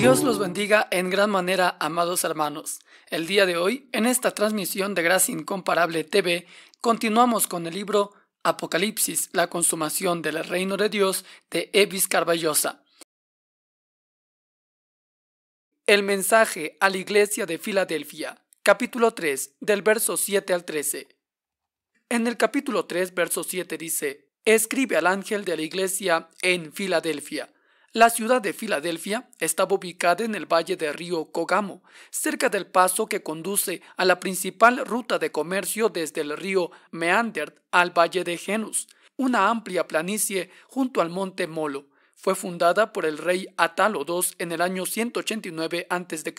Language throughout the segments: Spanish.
Dios los bendiga en gran manera, amados hermanos. El día de hoy, en esta transmisión de Gracia Incomparable TV, continuamos con el libro Apocalipsis, la consumación del reino de Dios de Evis Carballosa. El mensaje a la iglesia de Filadelfia, capítulo 3, del verso 7 al 13. En el capítulo 3, verso 7 dice, Escribe al ángel de la iglesia en Filadelfia la ciudad de Filadelfia estaba ubicada en el valle del río Cogamo, cerca del paso que conduce a la principal ruta de comercio desde el río Meander al valle de Genus, una amplia planicie junto al monte Molo. Fue fundada por el rey Atalo II en el año 189 a.C.,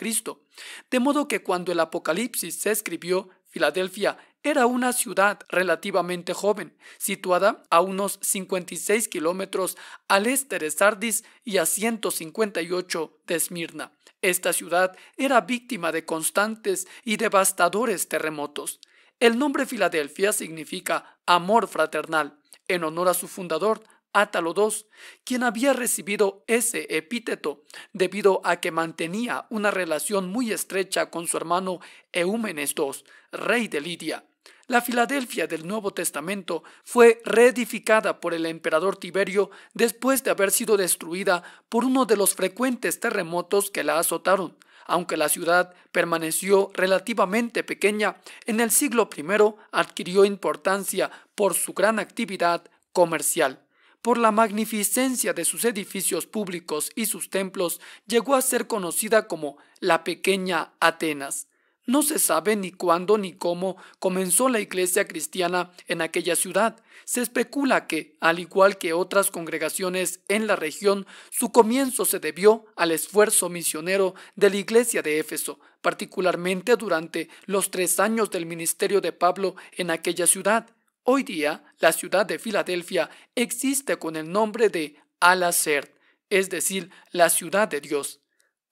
de modo que cuando el Apocalipsis se escribió, Filadelfia era una ciudad relativamente joven, situada a unos 56 kilómetros al este de Sardis y a 158 de Esmirna. Esta ciudad era víctima de constantes y devastadores terremotos. El nombre Filadelfia significa amor fraternal, en honor a su fundador, Atalo II, quien había recibido ese epíteto debido a que mantenía una relación muy estrecha con su hermano Eúmenes II, rey de Lidia. La Filadelfia del Nuevo Testamento fue reedificada por el emperador Tiberio después de haber sido destruida por uno de los frecuentes terremotos que la azotaron, aunque la ciudad permaneció relativamente pequeña, en el siglo I adquirió importancia por su gran actividad comercial. Por la magnificencia de sus edificios públicos y sus templos, llegó a ser conocida como la Pequeña Atenas. No se sabe ni cuándo ni cómo comenzó la iglesia cristiana en aquella ciudad. Se especula que, al igual que otras congregaciones en la región, su comienzo se debió al esfuerzo misionero de la iglesia de Éfeso, particularmente durante los tres años del ministerio de Pablo en aquella ciudad. Hoy día, la ciudad de Filadelfia existe con el nombre de Alacert, es decir, la ciudad de Dios.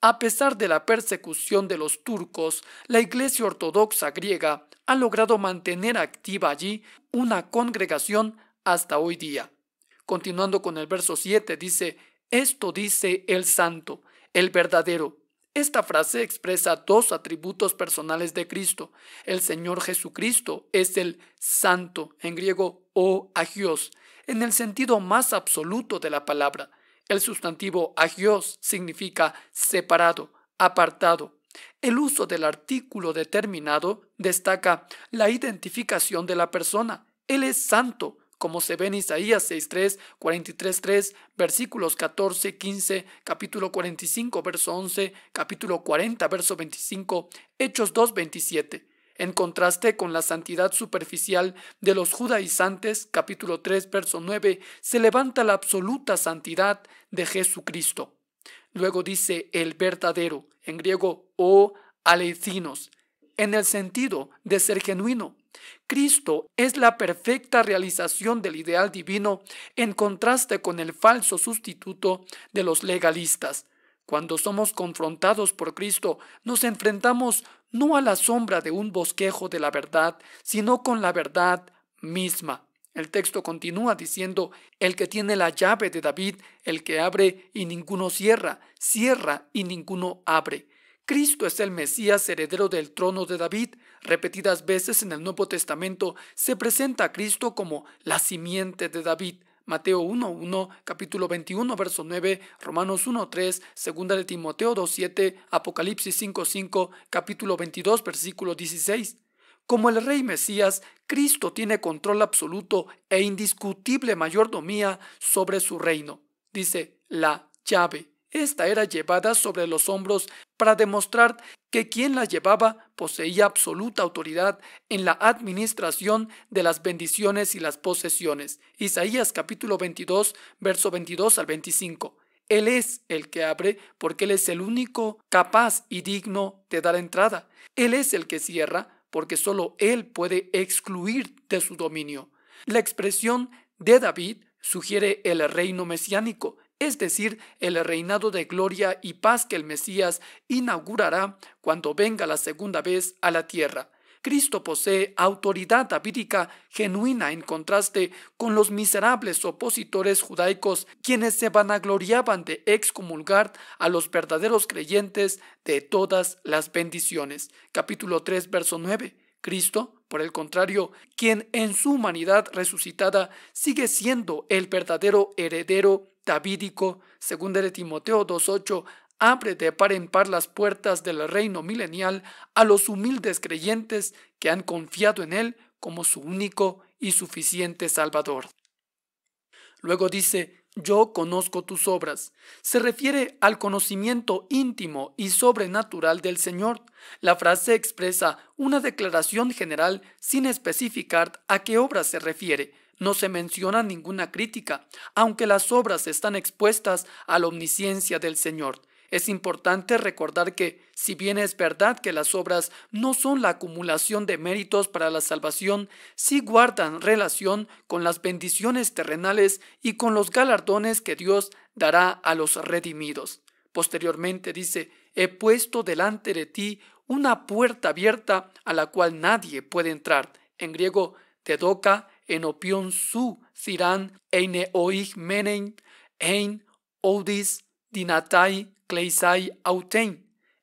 A pesar de la persecución de los turcos, la Iglesia Ortodoxa griega ha logrado mantener activa allí una congregación hasta hoy día. Continuando con el verso 7, dice, Esto dice el santo, el verdadero. Esta frase expresa dos atributos personales de Cristo. El Señor Jesucristo es el santo, en griego o agios, en el sentido más absoluto de la palabra el sustantivo agios significa separado, apartado. El uso del artículo determinado destaca la identificación de la persona. Él es santo, como se ve en Isaías 6.3, 43.3, versículos 14, 15, capítulo 45, verso 11, capítulo 40, verso 25, Hechos 2.27. En contraste con la santidad superficial de los judaizantes, capítulo 3, verso 9, se levanta la absoluta santidad de Jesucristo. Luego dice el verdadero, en griego o alecinos, en el sentido de ser genuino. Cristo es la perfecta realización del ideal divino en contraste con el falso sustituto de los legalistas. Cuando somos confrontados por Cristo, nos enfrentamos no a la sombra de un bosquejo de la verdad, sino con la verdad misma. El texto continúa diciendo, el que tiene la llave de David, el que abre y ninguno cierra, cierra y ninguno abre. Cristo es el Mesías heredero del trono de David. Repetidas veces en el Nuevo Testamento se presenta a Cristo como la simiente de David. Mateo 1.1, capítulo 21, verso 9, Romanos 1.3, segunda de Timoteo 2.7, Apocalipsis 5.5, capítulo 22, versículo 16. Como el Rey Mesías, Cristo tiene control absoluto e indiscutible mayordomía sobre su reino. Dice la llave. Esta era llevada sobre los hombros para demostrar que quien la llevaba poseía absoluta autoridad en la administración de las bendiciones y las posesiones. Isaías capítulo 22, verso 22 al 25. Él es el que abre porque Él es el único capaz y digno de dar entrada. Él es el que cierra porque solo Él puede excluir de su dominio. La expresión de David sugiere el reino mesiánico, es decir, el reinado de gloria y paz que el Mesías inaugurará cuando venga la segunda vez a la tierra. Cristo posee autoridad davídica genuina en contraste con los miserables opositores judaicos quienes se vanagloriaban de excomulgar a los verdaderos creyentes de todas las bendiciones. Capítulo 3, verso 9. Cristo, por el contrario, quien en su humanidad resucitada sigue siendo el verdadero heredero davídico, según de Timoteo 2.8, abre de par en par las puertas del reino milenial a los humildes creyentes que han confiado en Él como su único y suficiente Salvador. Luego dice, yo conozco tus obras. Se refiere al conocimiento íntimo y sobrenatural del Señor. La frase expresa una declaración general sin especificar a qué obras se refiere. No se menciona ninguna crítica, aunque las obras están expuestas a la omnisciencia del Señor. Es importante recordar que, si bien es verdad que las obras no son la acumulación de méritos para la salvación, sí guardan relación con las bendiciones terrenales y con los galardones que Dios dará a los redimidos. Posteriormente dice, he puesto delante de ti una puerta abierta a la cual nadie puede entrar. En griego, en opión su, eine eine menen, ein, dinatai,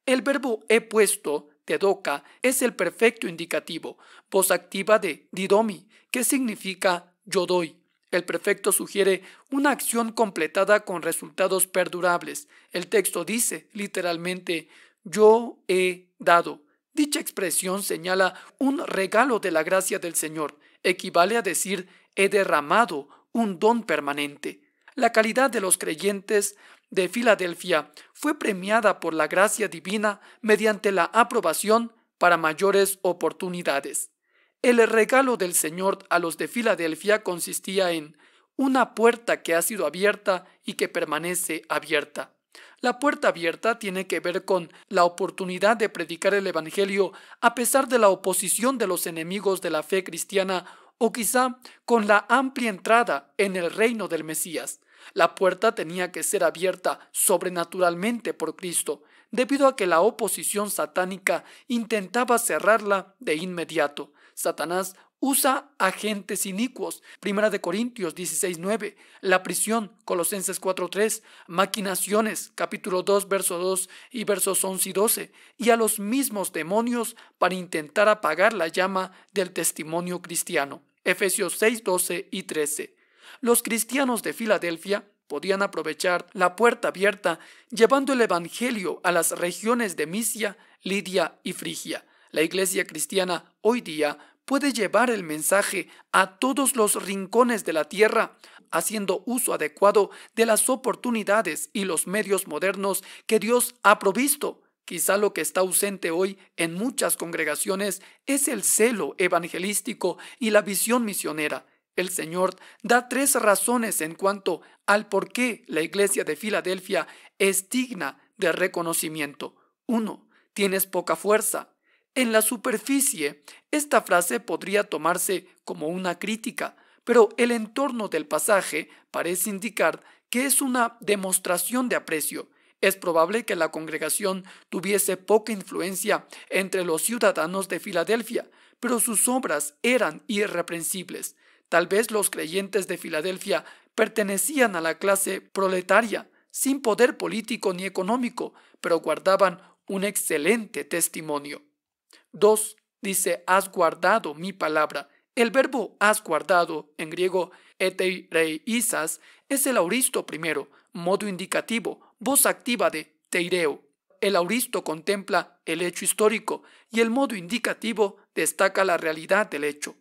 el verbo he puesto de doca es el perfecto indicativo, voz activa de didomi, que significa yo doy. El perfecto sugiere una acción completada con resultados perdurables. El texto dice literalmente yo he dado. Dicha expresión señala un regalo de la gracia del Señor. Equivale a decir he derramado un don permanente. La calidad de los creyentes de Filadelfia fue premiada por la gracia divina mediante la aprobación para mayores oportunidades. El regalo del Señor a los de Filadelfia consistía en una puerta que ha sido abierta y que permanece abierta. La puerta abierta tiene que ver con la oportunidad de predicar el Evangelio a pesar de la oposición de los enemigos de la fe cristiana o quizá con la amplia entrada en el reino del Mesías. La puerta tenía que ser abierta sobrenaturalmente por Cristo, debido a que la oposición satánica intentaba cerrarla de inmediato. Satanás usa agentes inicuos. 1 de Corintios 16:9, la prisión, Colosenses 4:3, maquinaciones, capítulo 2, verso 2 y versos 11 y 12, y a los mismos demonios para intentar apagar la llama del testimonio cristiano. Efesios 6, 12 y 13 los cristianos de Filadelfia podían aprovechar la puerta abierta llevando el Evangelio a las regiones de Misia, Lidia y Frigia. La iglesia cristiana hoy día puede llevar el mensaje a todos los rincones de la tierra, haciendo uso adecuado de las oportunidades y los medios modernos que Dios ha provisto. Quizá lo que está ausente hoy en muchas congregaciones es el celo evangelístico y la visión misionera. El Señor da tres razones en cuanto al por qué la iglesia de Filadelfia es digna de reconocimiento. 1. Tienes poca fuerza. En la superficie, esta frase podría tomarse como una crítica, pero el entorno del pasaje parece indicar que es una demostración de aprecio. Es probable que la congregación tuviese poca influencia entre los ciudadanos de Filadelfia, pero sus obras eran irreprensibles. Tal vez los creyentes de Filadelfia pertenecían a la clase proletaria, sin poder político ni económico, pero guardaban un excelente testimonio. 2. Dice, has guardado mi palabra. El verbo has guardado, en griego eteireisas, es el auristo primero, modo indicativo, voz activa de teireo. El auristo contempla el hecho histórico y el modo indicativo destaca la realidad del hecho.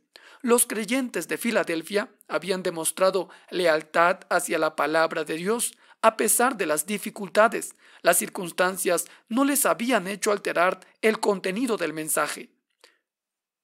Los creyentes de Filadelfia habían demostrado lealtad hacia la palabra de Dios a pesar de las dificultades. Las circunstancias no les habían hecho alterar el contenido del mensaje.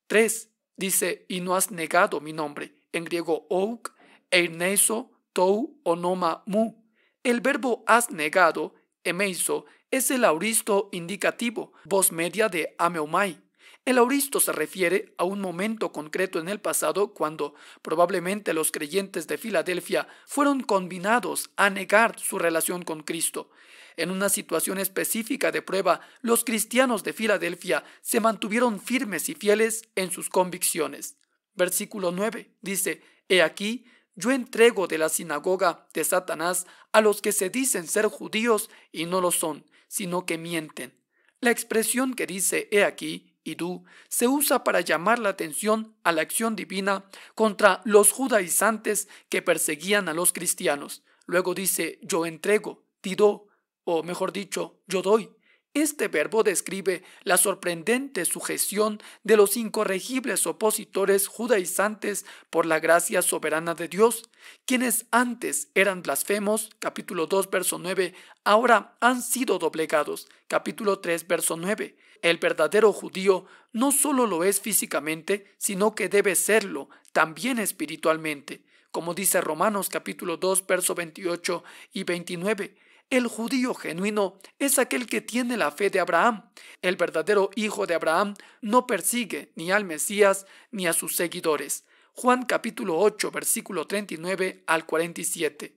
3. Dice, y no has negado mi nombre. En griego, ouk, eineso, tou, onoma, mu. El verbo has negado, emeiso, es el auristo indicativo, voz media de ameomai. El auristo se refiere a un momento concreto en el pasado cuando probablemente los creyentes de Filadelfia fueron combinados a negar su relación con Cristo. En una situación específica de prueba, los cristianos de Filadelfia se mantuvieron firmes y fieles en sus convicciones. Versículo 9 dice, He aquí, yo entrego de la sinagoga de Satanás a los que se dicen ser judíos y no lo son, sino que mienten. La expresión que dice he aquí Idú se usa para llamar la atención a la acción divina contra los judaizantes que perseguían a los cristianos. Luego dice yo entrego, do, o mejor dicho, yo doy. Este verbo describe la sorprendente sujeción de los incorregibles opositores judaizantes por la gracia soberana de Dios, quienes antes eran blasfemos, capítulo 2, verso 9, ahora han sido doblegados, capítulo 3, verso 9 el verdadero judío no solo lo es físicamente, sino que debe serlo también espiritualmente. Como dice Romanos capítulo 2, verso 28 y 29, el judío genuino es aquel que tiene la fe de Abraham. El verdadero hijo de Abraham no persigue ni al Mesías ni a sus seguidores. Juan capítulo 8, versículo 39 al 47.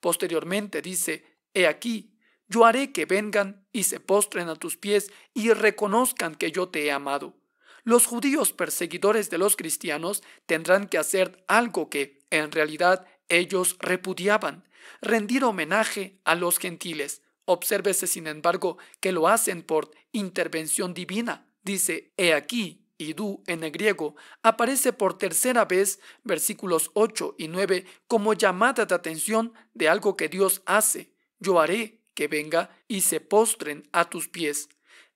Posteriormente dice, He aquí, yo haré que vengan y se postren a tus pies y reconozcan que yo te he amado. Los judíos perseguidores de los cristianos tendrán que hacer algo que, en realidad, ellos repudiaban, rendir homenaje a los gentiles. Obsérvese, sin embargo, que lo hacen por intervención divina. Dice, he aquí, y tú en el griego aparece por tercera vez, versículos 8 y 9, como llamada de atención de algo que Dios hace. Yo haré que venga y se postren a tus pies.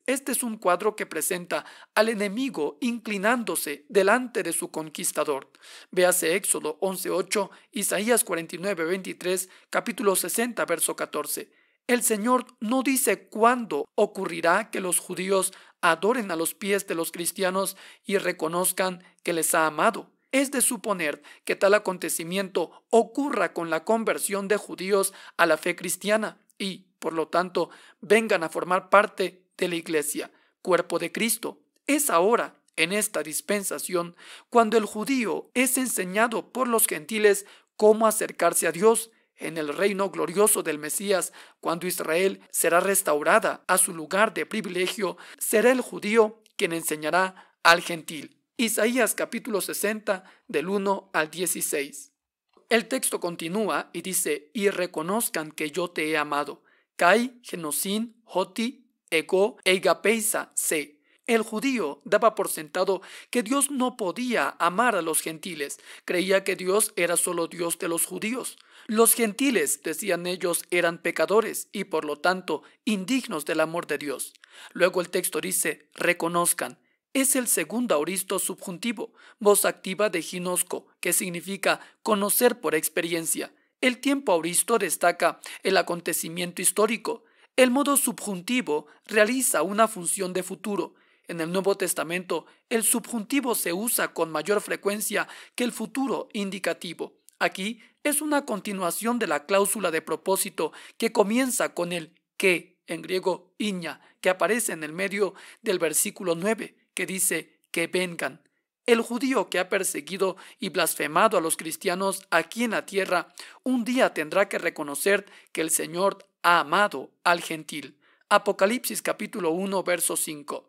Este es un cuadro que presenta al enemigo inclinándose delante de su conquistador. Véase Éxodo 11.8, Isaías 49.23, capítulo 60, verso 14. El Señor no dice cuándo ocurrirá que los judíos adoren a los pies de los cristianos y reconozcan que les ha amado. Es de suponer que tal acontecimiento ocurra con la conversión de judíos a la fe cristiana y, por lo tanto, vengan a formar parte de la Iglesia, cuerpo de Cristo. Es ahora, en esta dispensación, cuando el judío es enseñado por los gentiles cómo acercarse a Dios en el reino glorioso del Mesías, cuando Israel será restaurada a su lugar de privilegio, será el judío quien enseñará al gentil. Isaías capítulo 60 del 1 al 16. El texto continúa y dice, y reconozcan que yo te he amado el judío daba por sentado que Dios no podía amar a los gentiles, creía que Dios era solo Dios de los judíos. Los gentiles, decían ellos, eran pecadores y por lo tanto indignos del amor de Dios. Luego el texto dice, reconozcan. Es el segundo auristo subjuntivo, voz activa de ginosco, que significa conocer por experiencia. El tiempo auristo destaca el acontecimiento histórico. El modo subjuntivo realiza una función de futuro. En el Nuevo Testamento, el subjuntivo se usa con mayor frecuencia que el futuro indicativo. Aquí es una continuación de la cláusula de propósito que comienza con el que, en griego iña, que aparece en el medio del versículo 9, que dice que vengan. El judío que ha perseguido y blasfemado a los cristianos aquí en la tierra, un día tendrá que reconocer que el Señor ha amado al gentil. Apocalipsis capítulo 1, verso 5.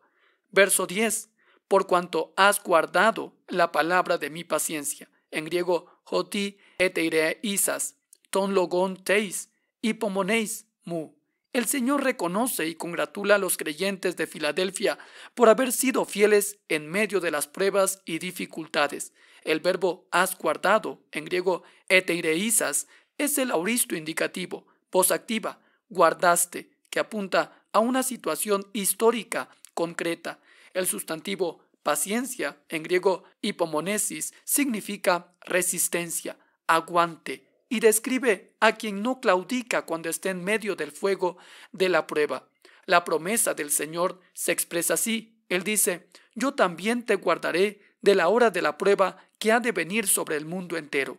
Verso 10. Por cuanto has guardado la palabra de mi paciencia. En griego, joti eteire isas, ton logon teis, hipomoneis mu. El Señor reconoce y congratula a los creyentes de Filadelfia por haber sido fieles en medio de las pruebas y dificultades. El verbo has guardado, en griego eteireisas, es el auristo indicativo, voz activa, guardaste, que apunta a una situación histórica concreta. El sustantivo paciencia, en griego hipomonesis, significa resistencia, aguante, y describe a quien no claudica cuando esté en medio del fuego de la prueba. La promesa del Señor se expresa así. Él dice, yo también te guardaré de la hora de la prueba que ha de venir sobre el mundo entero.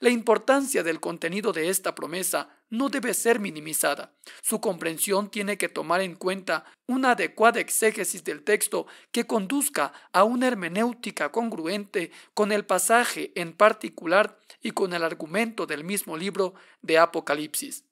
La importancia del contenido de esta promesa no debe ser minimizada. Su comprensión tiene que tomar en cuenta una adecuada exégesis del texto que conduzca a una hermenéutica congruente con el pasaje en particular y con el argumento del mismo libro de Apocalipsis.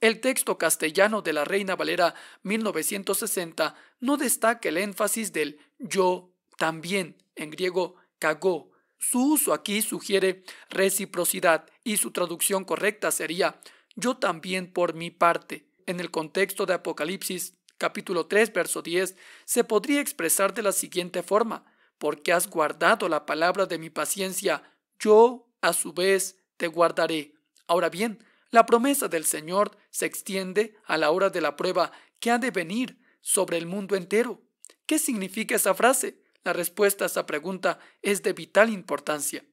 El texto castellano de la Reina Valera 1960 no destaca el énfasis del yo también, en griego cagó, su uso aquí sugiere reciprocidad y su traducción correcta sería yo también por mi parte. En el contexto de Apocalipsis capítulo 3 verso 10 se podría expresar de la siguiente forma, porque has guardado la palabra de mi paciencia, yo a su vez te guardaré. Ahora bien, la promesa del Señor se extiende a la hora de la prueba que ha de venir sobre el mundo entero. ¿Qué significa esa frase? La respuesta a esa pregunta es de vital importancia.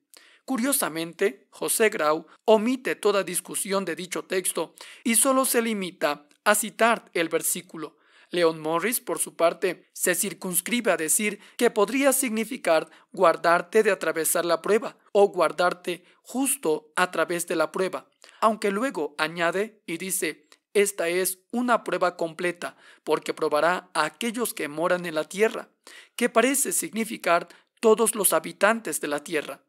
Curiosamente, José Grau omite toda discusión de dicho texto y solo se limita a citar el versículo. Leon Morris, por su parte, se circunscribe a decir que podría significar guardarte de atravesar la prueba o guardarte justo a través de la prueba, aunque luego añade y dice, esta es una prueba completa, porque probará a aquellos que moran en la tierra, que parece significar todos los habitantes de la tierra.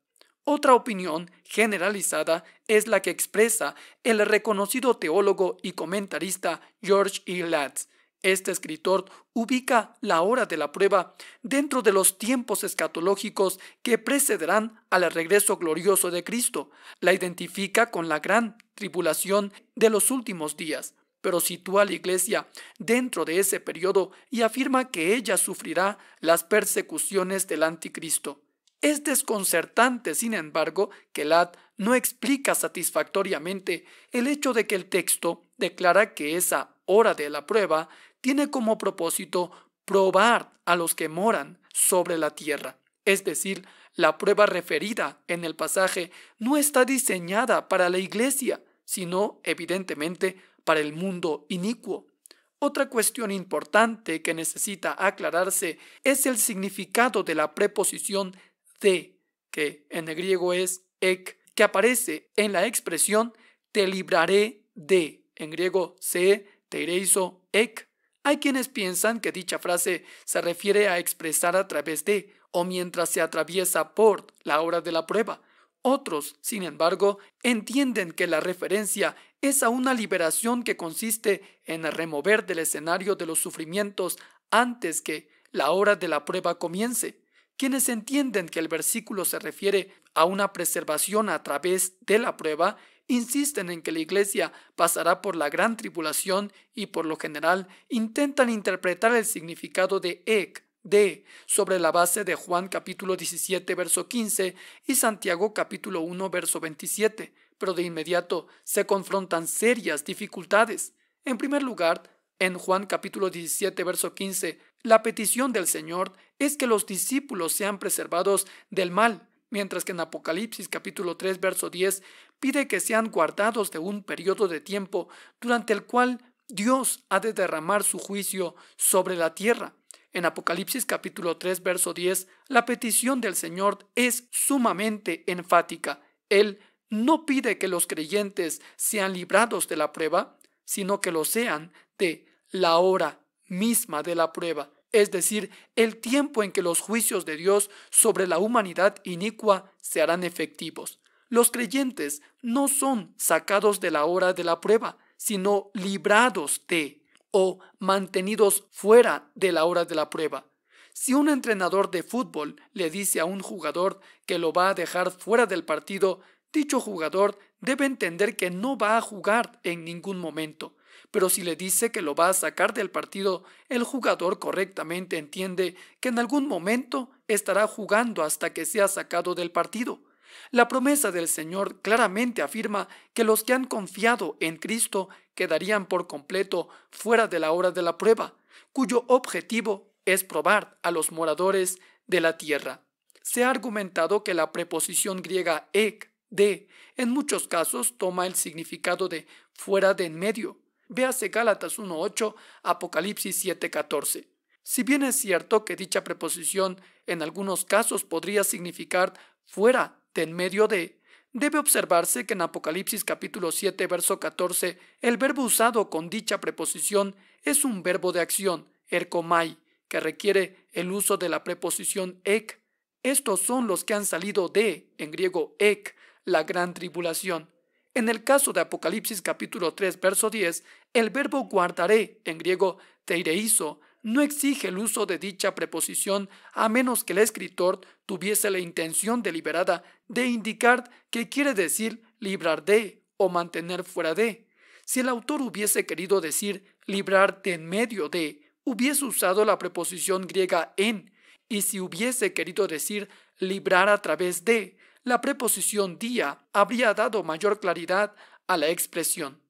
Otra opinión generalizada es la que expresa el reconocido teólogo y comentarista George E. Latz. Este escritor ubica la hora de la prueba dentro de los tiempos escatológicos que precederán al regreso glorioso de Cristo. La identifica con la gran tribulación de los últimos días pero sitúa la Iglesia dentro de ese periodo y afirma que ella sufrirá las persecuciones del anticristo. Es desconcertante, sin embargo, que Lat no explica satisfactoriamente el hecho de que el texto declara que esa hora de la prueba tiene como propósito probar a los que moran sobre la tierra. Es decir, la prueba referida en el pasaje no está diseñada para la iglesia, sino, evidentemente, para el mundo inicuo. Otra cuestión importante que necesita aclararse es el significado de la preposición de, que en el griego es ek, que aparece en la expresión te libraré de, en griego se, te ek. Hay quienes piensan que dicha frase se refiere a expresar a través de o mientras se atraviesa por la hora de la prueba. Otros, sin embargo, entienden que la referencia es a una liberación que consiste en remover del escenario de los sufrimientos antes que la hora de la prueba comience. Quienes entienden que el versículo se refiere a una preservación a través de la prueba, insisten en que la Iglesia pasará por la gran tribulación y por lo general intentan interpretar el significado de ek, de, sobre la base de Juan capítulo 17 verso 15 y Santiago capítulo 1 verso 27 pero de inmediato se confrontan serias dificultades. En primer lugar, en Juan capítulo 17, verso 15, la petición del Señor es que los discípulos sean preservados del mal, mientras que en Apocalipsis capítulo 3, verso 10, pide que sean guardados de un periodo de tiempo durante el cual Dios ha de derramar su juicio sobre la tierra. En Apocalipsis capítulo 3, verso 10, la petición del Señor es sumamente enfática. Él no pide que los creyentes sean librados de la prueba, sino que lo sean de la hora misma de la prueba, es decir, el tiempo en que los juicios de Dios sobre la humanidad inicua se harán efectivos. Los creyentes no son sacados de la hora de la prueba, sino librados de o mantenidos fuera de la hora de la prueba. Si un entrenador de fútbol le dice a un jugador que lo va a dejar fuera del partido Dicho jugador debe entender que no va a jugar en ningún momento, pero si le dice que lo va a sacar del partido, el jugador correctamente entiende que en algún momento estará jugando hasta que sea sacado del partido. La promesa del Señor claramente afirma que los que han confiado en Cristo quedarían por completo fuera de la hora de la prueba, cuyo objetivo es probar a los moradores de la tierra. Se ha argumentado que la preposición griega ek D. En muchos casos toma el significado de fuera de en medio. Véase Gálatas 1.8, Apocalipsis 7.14. Si bien es cierto que dicha preposición en algunos casos podría significar fuera de en medio de, debe observarse que en Apocalipsis capítulo 7, verso 14, el verbo usado con dicha preposición es un verbo de acción, ercomai, que requiere el uso de la preposición ek. Estos son los que han salido de, en griego ek, la gran tribulación. En el caso de Apocalipsis capítulo 3, verso 10, el verbo guardaré, en griego teireizo, no exige el uso de dicha preposición a menos que el escritor tuviese la intención deliberada de indicar que quiere decir librar de o mantener fuera de. Si el autor hubiese querido decir librarte en medio de, hubiese usado la preposición griega en, y si hubiese querido decir librar a través de, la preposición día habría dado mayor claridad a la expresión.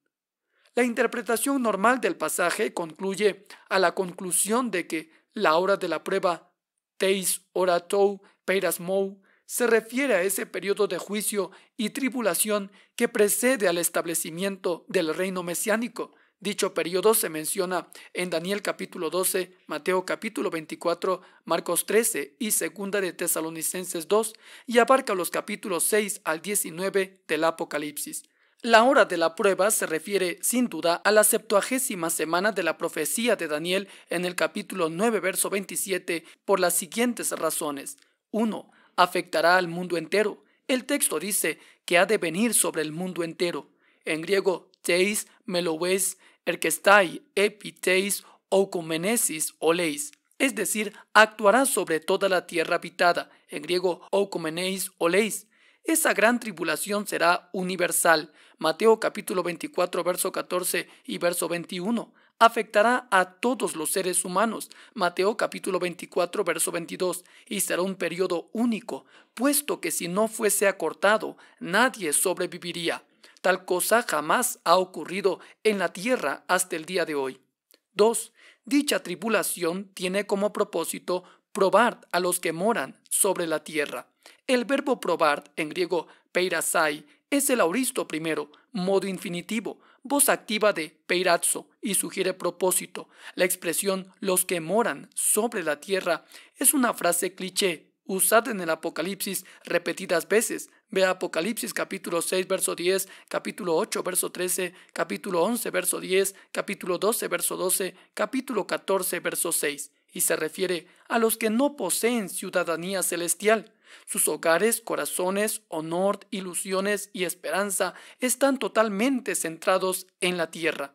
La interpretación normal del pasaje concluye a la conclusión de que la hora de la prueba, teis oratou peras mou, se refiere a ese periodo de juicio y tribulación que precede al establecimiento del reino mesiánico Dicho periodo se menciona en Daniel capítulo 12, Mateo capítulo 24, Marcos 13 y segunda de Tesalonicenses 2 y abarca los capítulos 6 al 19 del Apocalipsis. La hora de la prueba se refiere, sin duda, a la septuagésima semana de la profecía de Daniel en el capítulo 9, verso 27, por las siguientes razones. 1. Afectará al mundo entero. El texto dice que ha de venir sobre el mundo entero. En griego, teis, meloes, erquestai, epiteis, o oleis, es decir, actuará sobre toda la tierra habitada, en griego o oleis. Esa gran tribulación será universal. Mateo capítulo 24, verso 14 y verso 21 afectará a todos los seres humanos. Mateo capítulo 24, verso 22, y será un periodo único, puesto que si no fuese acortado, nadie sobreviviría. Tal cosa jamás ha ocurrido en la tierra hasta el día de hoy. 2. Dicha tribulación tiene como propósito probar a los que moran sobre la tierra. El verbo probar en griego peirasai es el auristo primero, modo infinitivo, voz activa de peirazo y sugiere propósito. La expresión los que moran sobre la tierra es una frase cliché usada en el Apocalipsis repetidas veces Ve Apocalipsis capítulo 6, verso 10, capítulo 8, verso 13, capítulo 11, verso 10, capítulo 12, verso 12, capítulo 14, verso 6, y se refiere a los que no poseen ciudadanía celestial. Sus hogares, corazones, honor, ilusiones y esperanza están totalmente centrados en la tierra.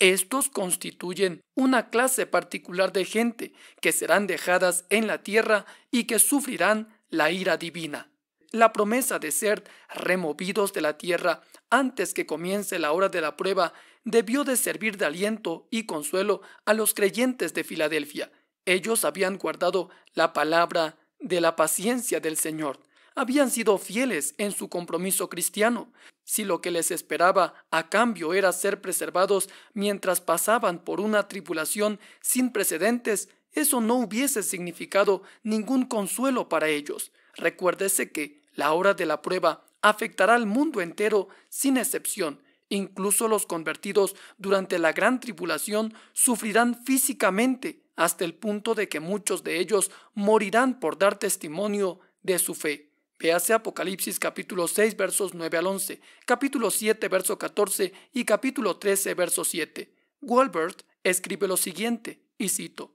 Estos constituyen una clase particular de gente que serán dejadas en la tierra y que sufrirán la ira divina la promesa de ser removidos de la tierra antes que comience la hora de la prueba debió de servir de aliento y consuelo a los creyentes de Filadelfia. Ellos habían guardado la palabra de la paciencia del Señor, habían sido fieles en su compromiso cristiano. Si lo que les esperaba a cambio era ser preservados mientras pasaban por una tribulación sin precedentes, eso no hubiese significado ningún consuelo para ellos. Recuérdese que la hora de la prueba afectará al mundo entero sin excepción. Incluso los convertidos durante la gran tribulación sufrirán físicamente hasta el punto de que muchos de ellos morirán por dar testimonio de su fe. Véase Apocalipsis capítulo 6 versos 9 al 11, capítulo 7 verso 14 y capítulo 13 verso 7. Walbert escribe lo siguiente, y cito,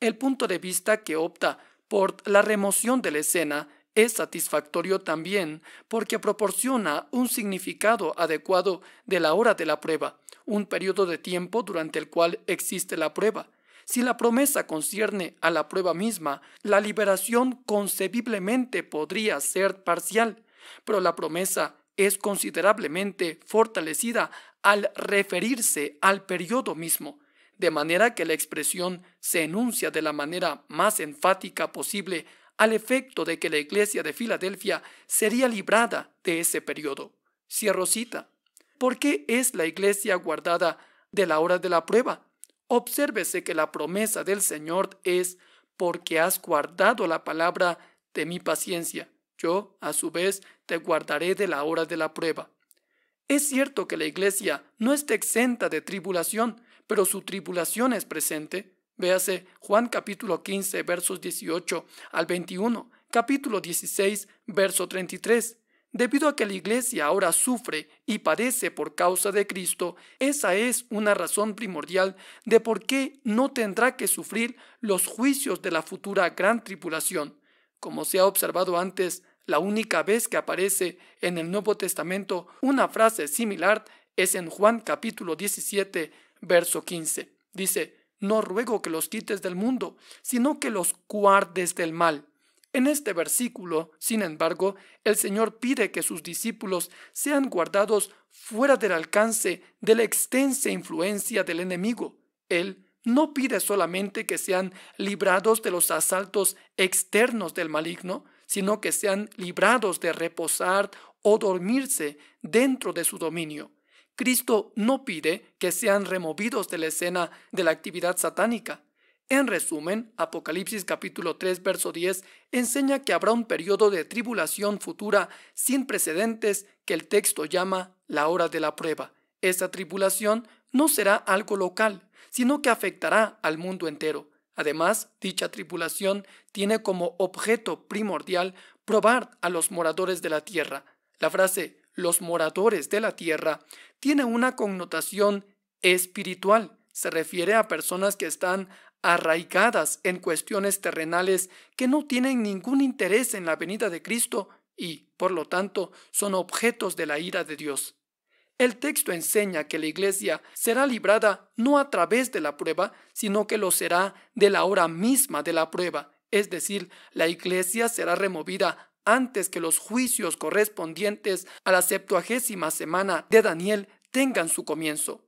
El punto de vista que opta por la remoción de la escena es satisfactorio también porque proporciona un significado adecuado de la hora de la prueba, un periodo de tiempo durante el cual existe la prueba. Si la promesa concierne a la prueba misma, la liberación concebiblemente podría ser parcial, pero la promesa es considerablemente fortalecida al referirse al periodo mismo, de manera que la expresión se enuncia de la manera más enfática posible al efecto de que la iglesia de Filadelfia sería librada de ese periodo. Cierro cita. ¿Por qué es la iglesia guardada de la hora de la prueba? Obsérvese que la promesa del Señor es porque has guardado la palabra de mi paciencia. Yo, a su vez, te guardaré de la hora de la prueba. Es cierto que la iglesia no está exenta de tribulación, pero su tribulación es presente. Véase Juan capítulo 15, versos 18 al 21, capítulo 16, verso 33. Debido a que la iglesia ahora sufre y padece por causa de Cristo, esa es una razón primordial de por qué no tendrá que sufrir los juicios de la futura gran tripulación. Como se ha observado antes, la única vez que aparece en el Nuevo Testamento una frase similar es en Juan capítulo 17, verso 15. Dice, no ruego que los quites del mundo, sino que los guardes del mal. En este versículo, sin embargo, el Señor pide que sus discípulos sean guardados fuera del alcance de la extensa influencia del enemigo. Él no pide solamente que sean librados de los asaltos externos del maligno, sino que sean librados de reposar o dormirse dentro de su dominio. Cristo no pide que sean removidos de la escena de la actividad satánica. En resumen, Apocalipsis capítulo 3 verso 10 enseña que habrá un periodo de tribulación futura sin precedentes que el texto llama la hora de la prueba. Esta tribulación no será algo local, sino que afectará al mundo entero. Además, dicha tribulación tiene como objeto primordial probar a los moradores de la tierra. La frase los moradores de la tierra, tiene una connotación espiritual. Se refiere a personas que están arraigadas en cuestiones terrenales que no tienen ningún interés en la venida de Cristo y, por lo tanto, son objetos de la ira de Dios. El texto enseña que la iglesia será librada no a través de la prueba, sino que lo será de la hora misma de la prueba, es decir, la iglesia será removida antes que los juicios correspondientes a la septuagésima semana de Daniel tengan su comienzo.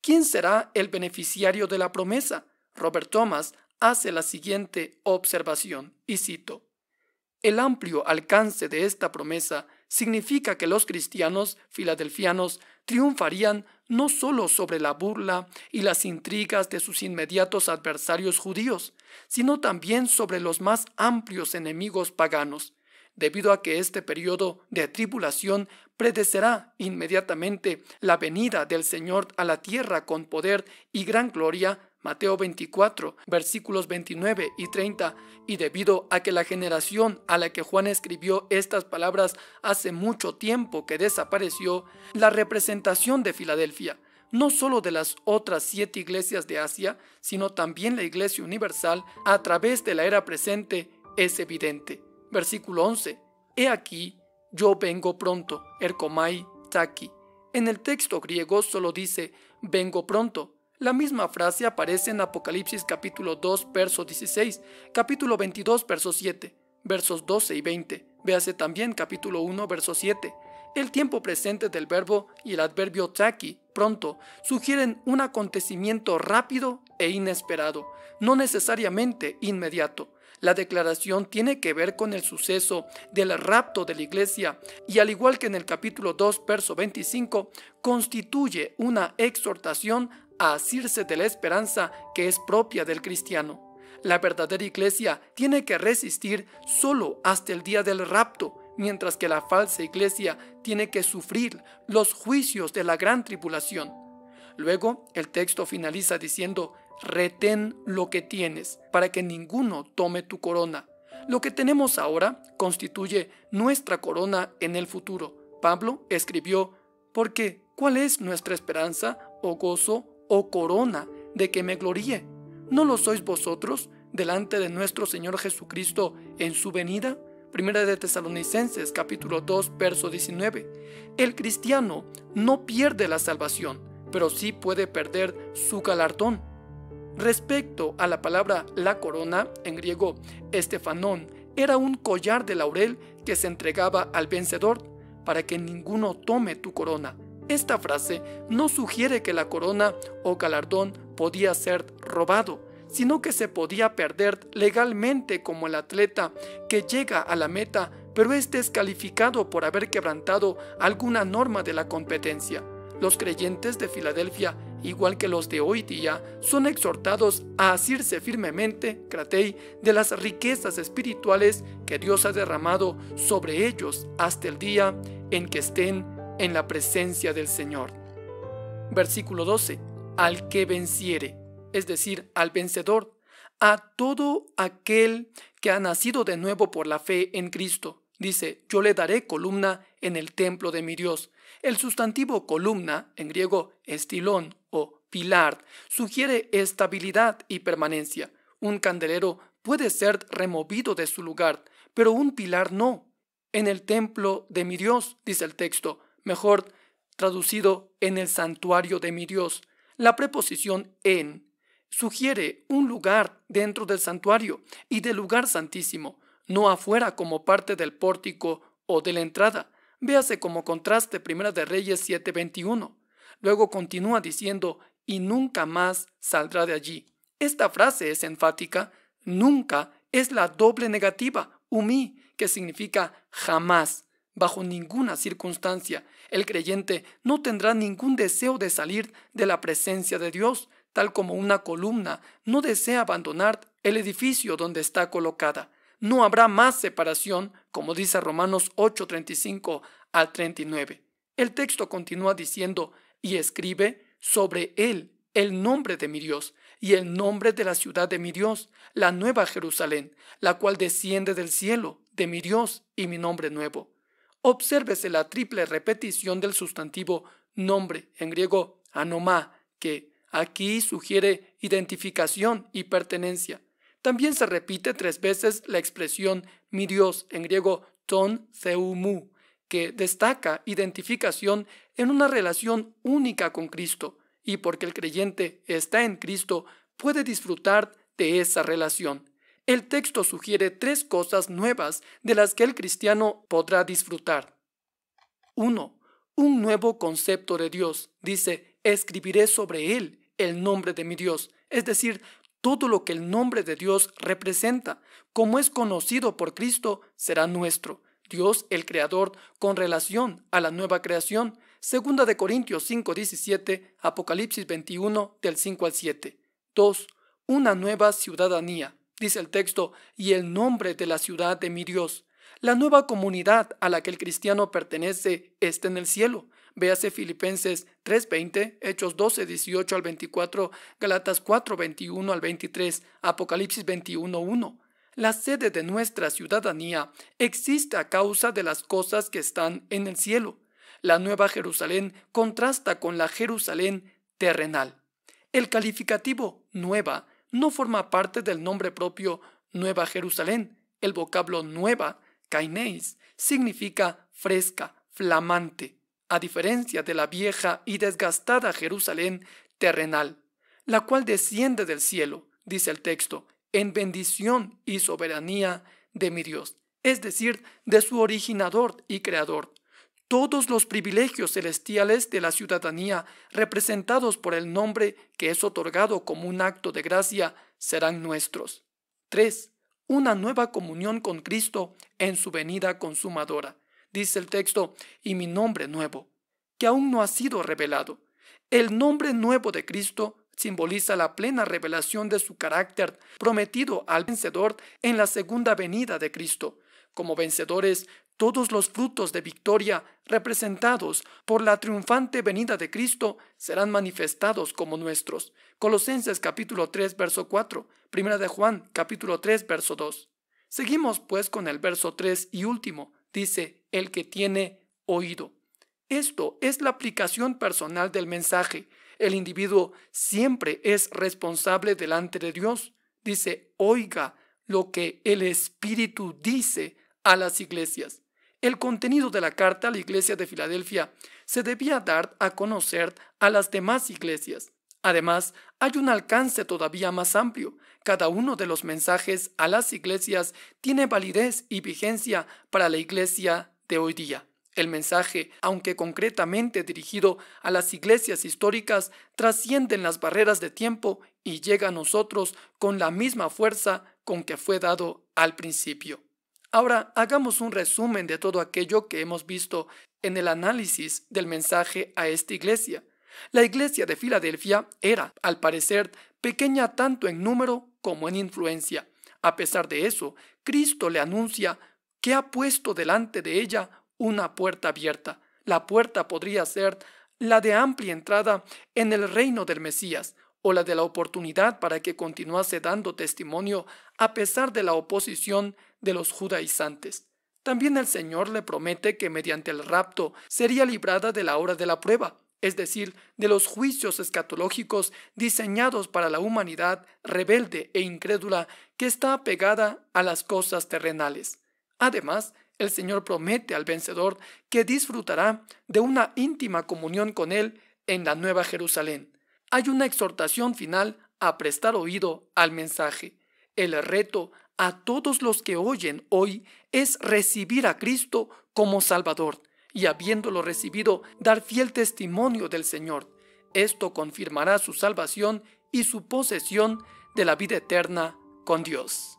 ¿Quién será el beneficiario de la promesa? Robert Thomas hace la siguiente observación, y cito, El amplio alcance de esta promesa significa que los cristianos filadelfianos triunfarían no solo sobre la burla y las intrigas de sus inmediatos adversarios judíos, sino también sobre los más amplios enemigos paganos, debido a que este periodo de tribulación predecerá inmediatamente la venida del Señor a la tierra con poder y gran gloria Mateo 24, versículos 29 y 30, y debido a que la generación a la que Juan escribió estas palabras hace mucho tiempo que desapareció, la representación de Filadelfia, no solo de las otras siete iglesias de Asia, sino también la Iglesia Universal, a través de la era presente, es evidente versículo 11. He aquí, yo vengo pronto, ercomai taki. En el texto griego solo dice, vengo pronto. La misma frase aparece en Apocalipsis capítulo 2, verso 16, capítulo 22, verso 7, versos 12 y 20. Véase también capítulo 1, verso 7. El tiempo presente del verbo y el adverbio taki, pronto, sugieren un acontecimiento rápido e inesperado, no necesariamente inmediato. La declaración tiene que ver con el suceso del rapto de la iglesia y al igual que en el capítulo 2, verso 25, constituye una exhortación a asirse de la esperanza que es propia del cristiano. La verdadera iglesia tiene que resistir solo hasta el día del rapto, mientras que la falsa iglesia tiene que sufrir los juicios de la gran tribulación. Luego, el texto finaliza diciendo, retén lo que tienes, para que ninguno tome tu corona. Lo que tenemos ahora constituye nuestra corona en el futuro. Pablo escribió, porque ¿cuál es nuestra esperanza o gozo o corona de que me gloríe? ¿No lo sois vosotros delante de nuestro Señor Jesucristo en su venida? Primera de Tesalonicenses capítulo 2 verso 19. El cristiano no pierde la salvación, pero sí puede perder su galardón Respecto a la palabra la corona, en griego estefanón, era un collar de laurel que se entregaba al vencedor para que ninguno tome tu corona. Esta frase no sugiere que la corona o galardón podía ser robado, sino que se podía perder legalmente como el atleta que llega a la meta pero este es descalificado por haber quebrantado alguna norma de la competencia. Los creyentes de Filadelfia igual que los de hoy día, son exhortados a asirse firmemente, cratei, de las riquezas espirituales que Dios ha derramado sobre ellos hasta el día en que estén en la presencia del Señor. Versículo 12. Al que venciere, es decir, al vencedor, a todo aquel que ha nacido de nuevo por la fe en Cristo. Dice, yo le daré columna en el templo de mi Dios. El sustantivo columna, en griego estilón o pilar, sugiere estabilidad y permanencia. Un candelero puede ser removido de su lugar, pero un pilar no. En el templo de mi Dios, dice el texto, mejor traducido en el santuario de mi Dios. La preposición en sugiere un lugar dentro del santuario y del lugar santísimo, no afuera como parte del pórtico o de la entrada. Véase como contraste Primera de Reyes 7:21. Luego continúa diciendo, y nunca más saldrá de allí. Esta frase es enfática, nunca es la doble negativa, umi, que significa jamás, bajo ninguna circunstancia. El creyente no tendrá ningún deseo de salir de la presencia de Dios, tal como una columna no desea abandonar el edificio donde está colocada no habrá más separación, como dice Romanos 8:35 al 39. El texto continúa diciendo, y escribe sobre él el nombre de mi Dios y el nombre de la ciudad de mi Dios, la nueva Jerusalén, la cual desciende del cielo, de mi Dios y mi nombre nuevo. Obsérvese la triple repetición del sustantivo nombre, en griego anoma, que aquí sugiere identificación y pertenencia. También se repite tres veces la expresión mi Dios en griego ton seumu, que destaca identificación en una relación única con Cristo, y porque el creyente está en Cristo, puede disfrutar de esa relación. El texto sugiere tres cosas nuevas de las que el cristiano podrá disfrutar. 1. Un nuevo concepto de Dios. Dice, escribiré sobre él el nombre de mi Dios, es decir, todo lo que el nombre de Dios representa, como es conocido por Cristo, será nuestro. Dios el Creador con relación a la nueva creación. Segunda de Corintios 5:17, Apocalipsis 21 del 5 al 7. 2. Una nueva ciudadanía, dice el texto, y el nombre de la ciudad de mi Dios. La nueva comunidad a la que el cristiano pertenece está en el cielo. Véase Filipenses 3.20, Hechos 12, 18 al 24, Galatas 4, 21 al 23, Apocalipsis 21.1. La sede de nuestra ciudadanía existe a causa de las cosas que están en el cielo. La Nueva Jerusalén contrasta con la Jerusalén terrenal. El calificativo nueva no forma parte del nombre propio Nueva Jerusalén. El vocablo nueva, Cainéis, significa fresca, flamante a diferencia de la vieja y desgastada Jerusalén terrenal, la cual desciende del cielo, dice el texto, en bendición y soberanía de mi Dios, es decir, de su originador y creador. Todos los privilegios celestiales de la ciudadanía, representados por el nombre que es otorgado como un acto de gracia, serán nuestros. 3. Una nueva comunión con Cristo en su venida consumadora dice el texto, y mi nombre nuevo, que aún no ha sido revelado. El nombre nuevo de Cristo simboliza la plena revelación de su carácter prometido al vencedor en la segunda venida de Cristo. Como vencedores, todos los frutos de victoria representados por la triunfante venida de Cristo serán manifestados como nuestros. Colosenses capítulo 3 verso 4, Primera de Juan capítulo 3 verso 2. Seguimos pues con el verso 3 y último, dice el que tiene oído. Esto es la aplicación personal del mensaje. El individuo siempre es responsable delante de Dios. Dice, oiga lo que el Espíritu dice a las iglesias. El contenido de la carta a la iglesia de Filadelfia se debía dar a conocer a las demás iglesias. Además, hay un alcance todavía más amplio. Cada uno de los mensajes a las iglesias tiene validez y vigencia para la iglesia de hoy día. El mensaje, aunque concretamente dirigido a las iglesias históricas, trascienden las barreras de tiempo y llega a nosotros con la misma fuerza con que fue dado al principio. Ahora hagamos un resumen de todo aquello que hemos visto en el análisis del mensaje a esta iglesia. La iglesia de Filadelfia era, al parecer, pequeña tanto en número como en influencia. A pesar de eso, Cristo le anuncia que ha puesto delante de ella una puerta abierta. La puerta podría ser la de amplia entrada en el reino del Mesías o la de la oportunidad para que continuase dando testimonio a pesar de la oposición de los judaizantes. También el Señor le promete que mediante el rapto sería librada de la hora de la prueba, es decir, de los juicios escatológicos diseñados para la humanidad rebelde e incrédula que está apegada a las cosas terrenales. Además, el Señor promete al vencedor que disfrutará de una íntima comunión con Él en la Nueva Jerusalén. Hay una exhortación final a prestar oído al mensaje. El reto a todos los que oyen hoy es recibir a Cristo como Salvador y habiéndolo recibido, dar fiel testimonio del Señor. Esto confirmará su salvación y su posesión de la vida eterna con Dios.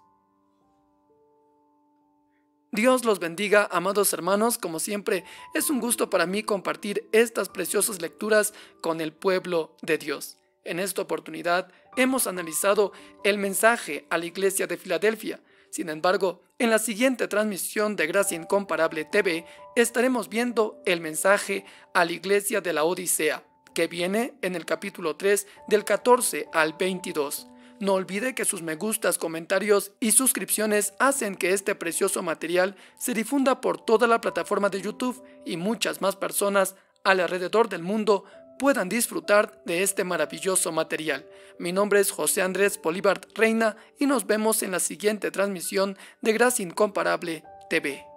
Dios los bendiga, amados hermanos, como siempre, es un gusto para mí compartir estas preciosas lecturas con el pueblo de Dios. En esta oportunidad hemos analizado el mensaje a la iglesia de Filadelfia, sin embargo, en la siguiente transmisión de Gracia Incomparable TV estaremos viendo el mensaje a la iglesia de la Odisea, que viene en el capítulo 3 del 14 al 22. No olvide que sus me gustas, comentarios y suscripciones hacen que este precioso material se difunda por toda la plataforma de YouTube y muchas más personas alrededor del mundo puedan disfrutar de este maravilloso material. Mi nombre es José Andrés Bolívar Reina y nos vemos en la siguiente transmisión de Gracia Incomparable TV.